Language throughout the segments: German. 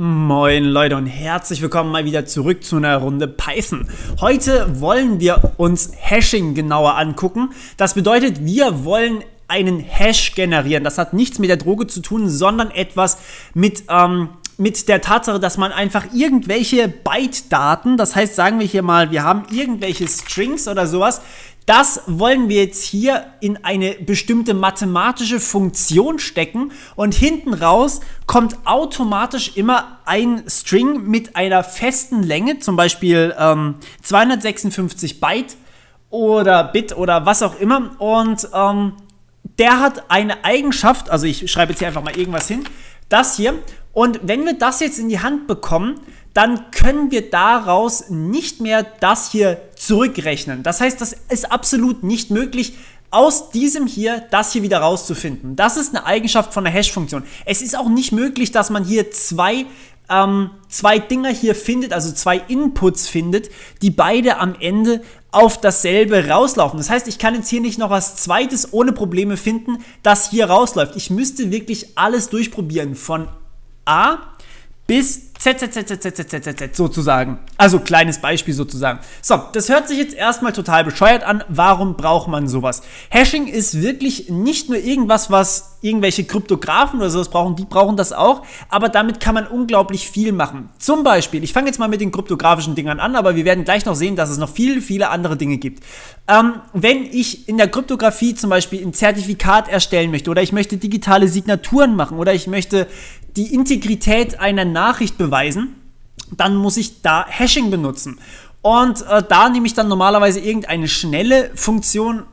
Moin Leute und herzlich willkommen mal wieder zurück zu einer Runde Python. Heute wollen wir uns Hashing genauer angucken. Das bedeutet, wir wollen einen Hash generieren. Das hat nichts mit der Droge zu tun, sondern etwas mit, ähm, mit der Tatsache, dass man einfach irgendwelche Byte-Daten, das heißt, sagen wir hier mal, wir haben irgendwelche Strings oder sowas, das wollen wir jetzt hier in eine bestimmte mathematische Funktion stecken und hinten raus kommt automatisch immer ein String mit einer festen Länge, zum Beispiel ähm, 256 Byte oder Bit oder was auch immer. Und ähm, der hat eine Eigenschaft, also ich schreibe jetzt hier einfach mal irgendwas hin, das hier. Und wenn wir das jetzt in die Hand bekommen, dann können wir daraus nicht mehr das hier zurückrechnen. Das heißt, das ist absolut nicht möglich, aus diesem hier das hier wieder rauszufinden. Das ist eine Eigenschaft von der Hash-Funktion. Es ist auch nicht möglich, dass man hier zwei, ähm, zwei Dinger hier findet, also zwei Inputs findet, die beide am Ende auf dasselbe rauslaufen. Das heißt, ich kann jetzt hier nicht noch was zweites ohne Probleme finden, das hier rausläuft. Ich müsste wirklich alles durchprobieren, von A bis Z, Z, Z, Z, Z, Z, Z, Z, Z, sozusagen. Also kleines Beispiel sozusagen. So, das hört sich jetzt erstmal total bescheuert an. Warum braucht man sowas? Hashing ist wirklich nicht nur irgendwas, was irgendwelche Kryptografen oder sowas brauchen, die brauchen das auch, aber damit kann man unglaublich viel machen. Zum Beispiel, ich fange jetzt mal mit den kryptografischen Dingern an, aber wir werden gleich noch sehen, dass es noch viele, viele andere Dinge gibt. Ähm, wenn ich in der Kryptografie zum Beispiel ein Zertifikat erstellen möchte oder ich möchte digitale Signaturen machen oder ich möchte die Integrität einer Nachricht beweisen, dann muss ich da Hashing benutzen. Und äh, da nehme ich dann normalerweise irgendeine schnelle Funktion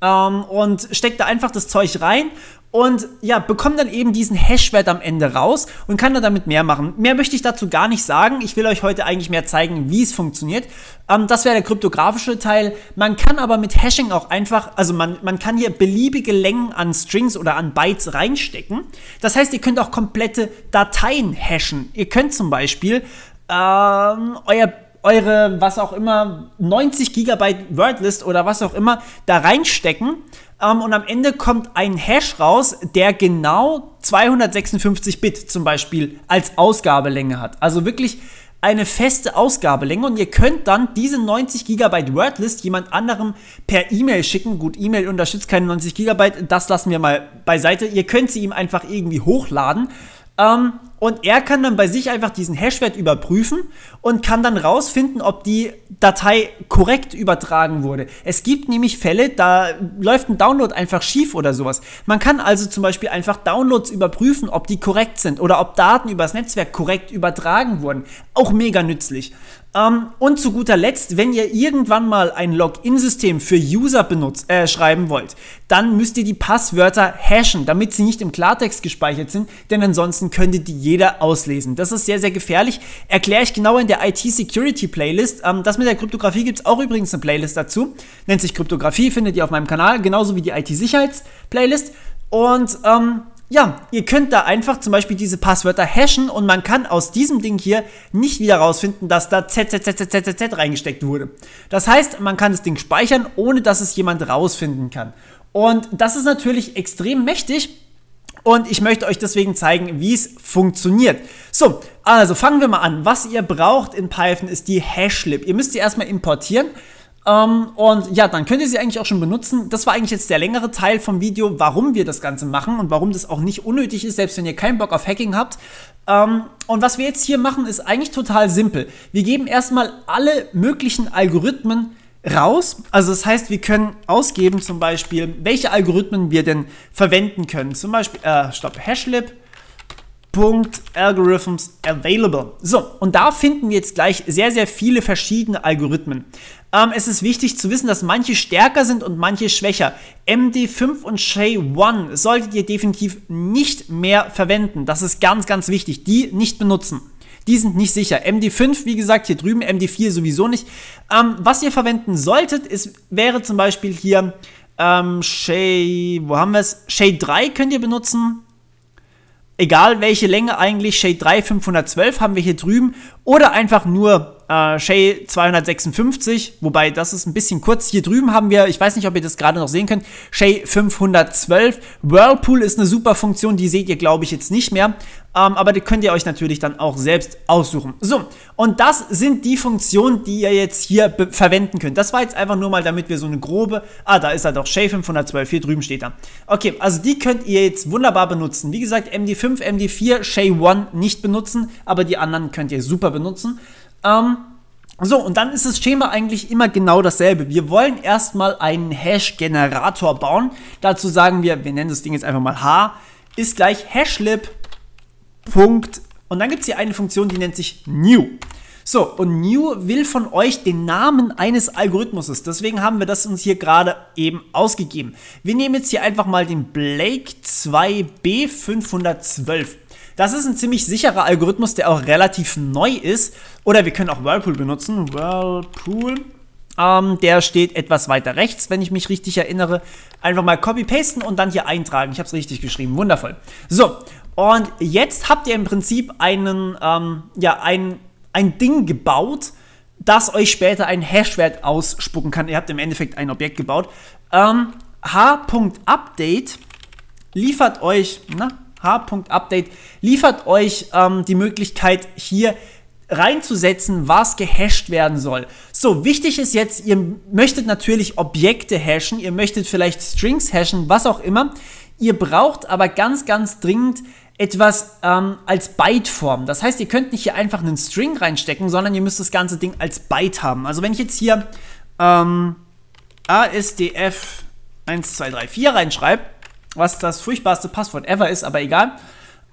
ähm, und stecke da einfach das Zeug rein und ja, bekommt dann eben diesen Hashwert am Ende raus und kann dann damit mehr machen. Mehr möchte ich dazu gar nicht sagen. Ich will euch heute eigentlich mehr zeigen, wie es funktioniert. Ähm, das wäre der kryptografische Teil. Man kann aber mit Hashing auch einfach, also man, man kann hier beliebige Längen an Strings oder an Bytes reinstecken. Das heißt, ihr könnt auch komplette Dateien hashen. Ihr könnt zum Beispiel ähm, euer eure, was auch immer, 90 Gigabyte Wordlist oder was auch immer da reinstecken. Ähm, und am Ende kommt ein Hash raus, der genau 256 Bit zum Beispiel als Ausgabelänge hat. Also wirklich eine feste Ausgabelänge und ihr könnt dann diese 90 GB Wordlist jemand anderem per E-Mail schicken. Gut, E-Mail unterstützt keine 90 GB, das lassen wir mal beiseite. Ihr könnt sie ihm einfach irgendwie hochladen. Ähm, und er kann dann bei sich einfach diesen Hashwert überprüfen und kann dann rausfinden, ob die Datei korrekt übertragen wurde. Es gibt nämlich Fälle, da läuft ein Download einfach schief oder sowas. Man kann also zum Beispiel einfach Downloads überprüfen, ob die korrekt sind oder ob Daten übers Netzwerk korrekt übertragen wurden. Auch mega nützlich. Ähm, und zu guter Letzt, wenn ihr irgendwann mal ein Login-System für User benutzt, äh, schreiben wollt, dann müsst ihr die Passwörter hashen, damit sie nicht im Klartext gespeichert sind, denn ansonsten könnte die jeder auslesen. Das ist sehr, sehr gefährlich. Erkläre ich genau in der IT-Security-Playlist. Ähm, das mit der Kryptographie gibt es auch übrigens eine Playlist dazu. Nennt sich Kryptographie, findet ihr auf meinem Kanal, genauso wie die IT-Sicherheits-Playlist. Und ähm, ja, ihr könnt da einfach zum Beispiel diese Passwörter hashen und man kann aus diesem Ding hier nicht wieder rausfinden, dass da zzzzzzz reingesteckt wurde. Das heißt, man kann das Ding speichern, ohne dass es jemand rausfinden kann. Und das ist natürlich extrem mächtig. Und ich möchte euch deswegen zeigen, wie es funktioniert. So, also fangen wir mal an. Was ihr braucht in Python ist die Hashlib. Ihr müsst sie erstmal importieren. Ähm, und ja, dann könnt ihr sie eigentlich auch schon benutzen. Das war eigentlich jetzt der längere Teil vom Video, warum wir das Ganze machen und warum das auch nicht unnötig ist, selbst wenn ihr keinen Bock auf Hacking habt. Ähm, und was wir jetzt hier machen, ist eigentlich total simpel. Wir geben erstmal alle möglichen Algorithmen raus. Also das heißt, wir können ausgeben zum Beispiel, welche Algorithmen wir denn verwenden können. Zum Beispiel, äh, stopp, Hashlib Algorithms available. So, und da finden wir jetzt gleich sehr, sehr viele verschiedene Algorithmen. Ähm, es ist wichtig zu wissen, dass manche stärker sind und manche schwächer. MD5 und SHA-1 solltet ihr definitiv nicht mehr verwenden. Das ist ganz, ganz wichtig. Die nicht benutzen. Die sind nicht sicher. MD5, wie gesagt, hier drüben, MD4 sowieso nicht. Ähm, was ihr verwenden solltet, ist, wäre zum Beispiel hier ähm, Shay, wo haben wir es? Shay 3 könnt ihr benutzen. Egal welche Länge eigentlich, Shade 3, 512 haben wir hier drüben oder einfach nur äh, Shay 256, wobei das ist ein bisschen kurz. Hier drüben haben wir, ich weiß nicht, ob ihr das gerade noch sehen könnt, Shay 512. Whirlpool ist eine super Funktion, die seht ihr, glaube ich, jetzt nicht mehr. Ähm, aber die könnt ihr euch natürlich dann auch selbst aussuchen. So, und das sind die Funktionen, die ihr jetzt hier verwenden könnt. Das war jetzt einfach nur mal, damit wir so eine grobe... Ah, da ist er doch, Shay 512, hier drüben steht er. Okay, also die könnt ihr jetzt wunderbar benutzen. Wie gesagt, MD5, MD4, Shay 1 nicht benutzen, aber die anderen könnt ihr super benutzen. Ähm, so, und dann ist das Schema eigentlich immer genau dasselbe. Wir wollen erstmal einen Hash-Generator bauen. Dazu sagen wir, wir nennen das Ding jetzt einfach mal H, ist gleich hashlib. Punkt. Und dann gibt es hier eine Funktion, die nennt sich new. So, und new will von euch den Namen eines Algorithmuses. Deswegen haben wir das uns hier gerade eben ausgegeben. Wir nehmen jetzt hier einfach mal den Blake 2B512. Das ist ein ziemlich sicherer Algorithmus, der auch relativ neu ist. Oder wir können auch Whirlpool benutzen. Whirlpool. Ähm, der steht etwas weiter rechts, wenn ich mich richtig erinnere. Einfach mal copy-pasten und dann hier eintragen. Ich habe es richtig geschrieben. Wundervoll. So, und jetzt habt ihr im Prinzip einen, ähm, ja, ein, ein Ding gebaut, das euch später einen Hashwert ausspucken kann. Ihr habt im Endeffekt ein Objekt gebaut. Ähm, h.update liefert euch, na, H.Update liefert euch ähm, die Möglichkeit, hier reinzusetzen, was gehasht werden soll. So, wichtig ist jetzt, ihr möchtet natürlich Objekte hashen, ihr möchtet vielleicht Strings hashen, was auch immer. Ihr braucht aber ganz, ganz dringend etwas ähm, als Byteform. Das heißt, ihr könnt nicht hier einfach einen String reinstecken, sondern ihr müsst das ganze Ding als Byte haben. Also wenn ich jetzt hier ähm, ASDF 1234 reinschreibe, was das furchtbarste Passwort ever ist, aber egal.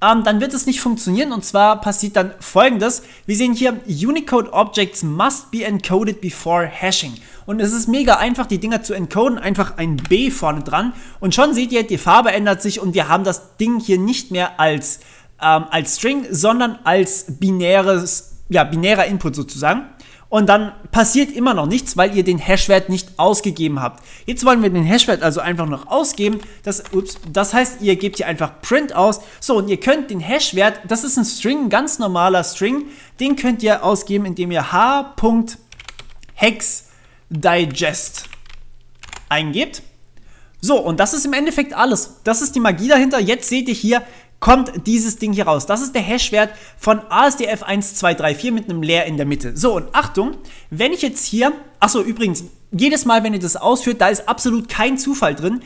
Ähm, dann wird es nicht funktionieren und zwar passiert dann folgendes. Wir sehen hier, Unicode Objects must be encoded before hashing. Und es ist mega einfach, die Dinger zu encoden, einfach ein B vorne dran und schon seht ihr, die Farbe ändert sich und wir haben das Ding hier nicht mehr als, ähm, als String, sondern als binäres ja, binärer Input sozusagen. Und dann passiert immer noch nichts, weil ihr den Hashwert nicht ausgegeben habt. Jetzt wollen wir den Hashwert also einfach noch ausgeben. Das, ups, das heißt, ihr gebt hier einfach Print aus. So, und ihr könnt den Hashwert, das ist ein String, ein ganz normaler String, den könnt ihr ausgeben, indem ihr h.hex.digest eingebt. So, und das ist im Endeffekt alles. Das ist die Magie dahinter. Jetzt seht ihr hier, kommt dieses Ding hier raus. Das ist der Hashwert von ASDF 1234 mit einem Leer in der Mitte. So, und Achtung, wenn ich jetzt hier, achso, übrigens, jedes Mal, wenn ihr das ausführt, da ist absolut kein Zufall drin.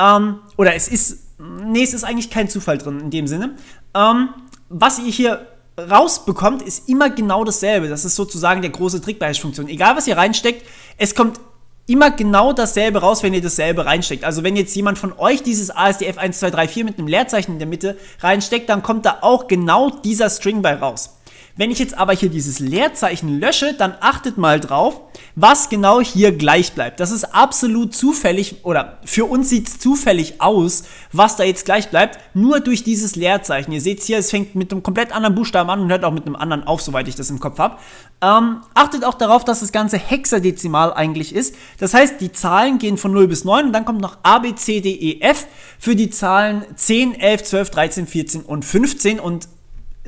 Ähm, oder es ist, nee, es ist eigentlich kein Zufall drin in dem Sinne. Ähm, was ihr hier rausbekommt, ist immer genau dasselbe. Das ist sozusagen der große Trick bei Hash-Funktion. Egal, was ihr reinsteckt, es kommt immer genau dasselbe raus, wenn ihr dasselbe reinsteckt. Also wenn jetzt jemand von euch dieses ASDF 1234 mit einem Leerzeichen in der Mitte reinsteckt, dann kommt da auch genau dieser String bei raus. Wenn ich jetzt aber hier dieses Leerzeichen lösche, dann achtet mal drauf, was genau hier gleich bleibt. Das ist absolut zufällig oder für uns sieht es zufällig aus, was da jetzt gleich bleibt, nur durch dieses Leerzeichen. Ihr seht hier, es fängt mit einem komplett anderen Buchstaben an und hört auch mit einem anderen auf, soweit ich das im Kopf habe. Ähm, achtet auch darauf, dass das Ganze hexadezimal eigentlich ist. Das heißt, die Zahlen gehen von 0 bis 9 und dann kommt noch A, B, C, D, E, F für die Zahlen 10, 11, 12, 13, 14 und 15 und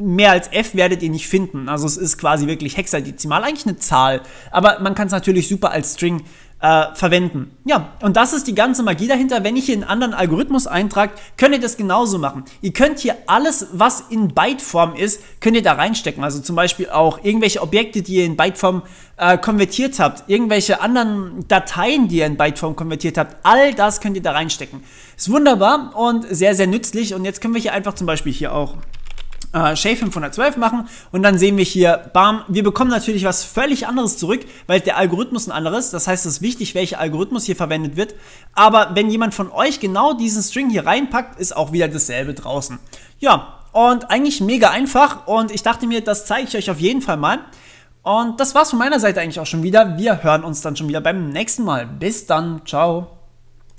mehr als f werdet ihr nicht finden. Also es ist quasi wirklich hexadezimal, eigentlich eine Zahl. Aber man kann es natürlich super als String äh, verwenden. Ja, und das ist die ganze Magie dahinter. Wenn ich hier einen anderen Algorithmus eintrage, könnt ihr das genauso machen. Ihr könnt hier alles, was in Byteform ist, könnt ihr da reinstecken. Also zum Beispiel auch irgendwelche Objekte, die ihr in Byteform äh, konvertiert habt, irgendwelche anderen Dateien, die ihr in Byteform konvertiert habt, all das könnt ihr da reinstecken. Ist wunderbar und sehr, sehr nützlich. Und jetzt können wir hier einfach zum Beispiel hier auch äh, 512 machen und dann sehen wir hier, bam, wir bekommen natürlich was völlig anderes zurück, weil der Algorithmus ein anderes, das heißt, es ist wichtig, welcher Algorithmus hier verwendet wird, aber wenn jemand von euch genau diesen String hier reinpackt, ist auch wieder dasselbe draußen. Ja, und eigentlich mega einfach und ich dachte mir, das zeige ich euch auf jeden Fall mal. Und das war's von meiner Seite eigentlich auch schon wieder. Wir hören uns dann schon wieder beim nächsten Mal. Bis dann, ciao.